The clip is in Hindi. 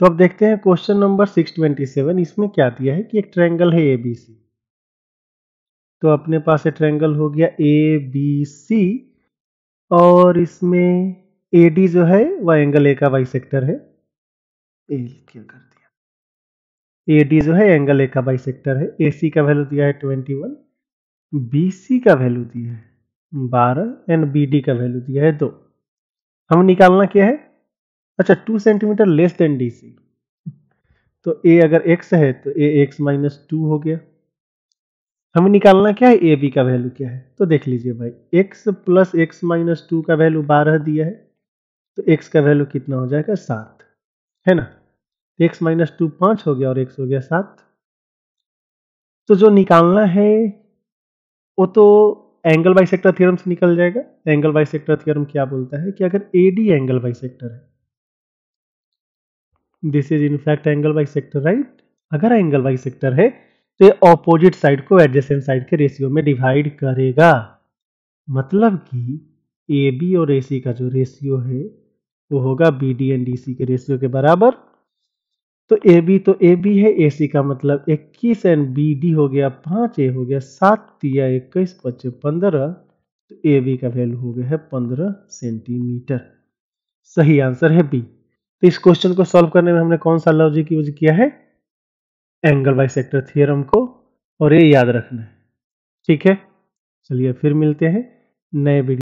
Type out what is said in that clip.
तो अब देखते हैं क्वेश्चन नंबर 627 इसमें क्या दिया है कि एक ट्रेंगल है ए बी सी तो अपने पास ये ट्रेंगल हो गया ए बी सी और इसमें ए डी जो है वह एंगल ए का वाई सेक्टर है ए क्या कर दिया ए डी जो है एंगल ए का वाई सेक्टर है ए सी का वैल्यू दिया है ट्वेंटी वन बी सी का वैल्यू दिया है बारह एंड बी डी का वैल्यू दिया है दो हमें निकालना क्या है अच्छा two centimetre less than D C तो ए अगर एक्स है तो ए एक्स माइनस टू हो गया हमें निकालना क्या है ए बी का वैल्यू क्या है तो देख लीजिए भाई X plus X minus two का वैल्यू बारह दिया है तो एक्स का वैल्यू कितना हो जाएगा सात है ना एक्स माइनस टू पांच हो गया और एक्स हो गया सात तो जो निकालना है वो तो एंगल सेक्टर थ्योरम से निकल जाएगा एंगल सेक्टर थ्योरम क्या बोलता है कि अगर ए डी एंगल सेक्टर है this is in fact angle bisector right अगर एंगल बाई सेक्टर है तो ये ऑपोजिट साइड को एडजेसेंट साइड के रेशियो में डिवाइड करेगा मतलब कि ए बी और ए सी का जो रेशियो है वो होगा B D and D C के रेशियो के बराबर तो ए बी तो ए बी है ए सी का मतलब इक्कीस एंड बी डी हो गया पाँच ए हो गया सात दिया इक्कीस पच्चीस पंद्रह तो ए बी का वैल्यू हो गया है पंद्रह सेंटीमीटर सही आंसर है बी तो इस क्वेश्चन को सॉल्व करने में हमने कौन सा लॉजिक यूज किया है एंगल बाई सेक्टर थियरम को और ये याद रखना है ठीक है चलिए फिर मिलते हैं नए वीडियो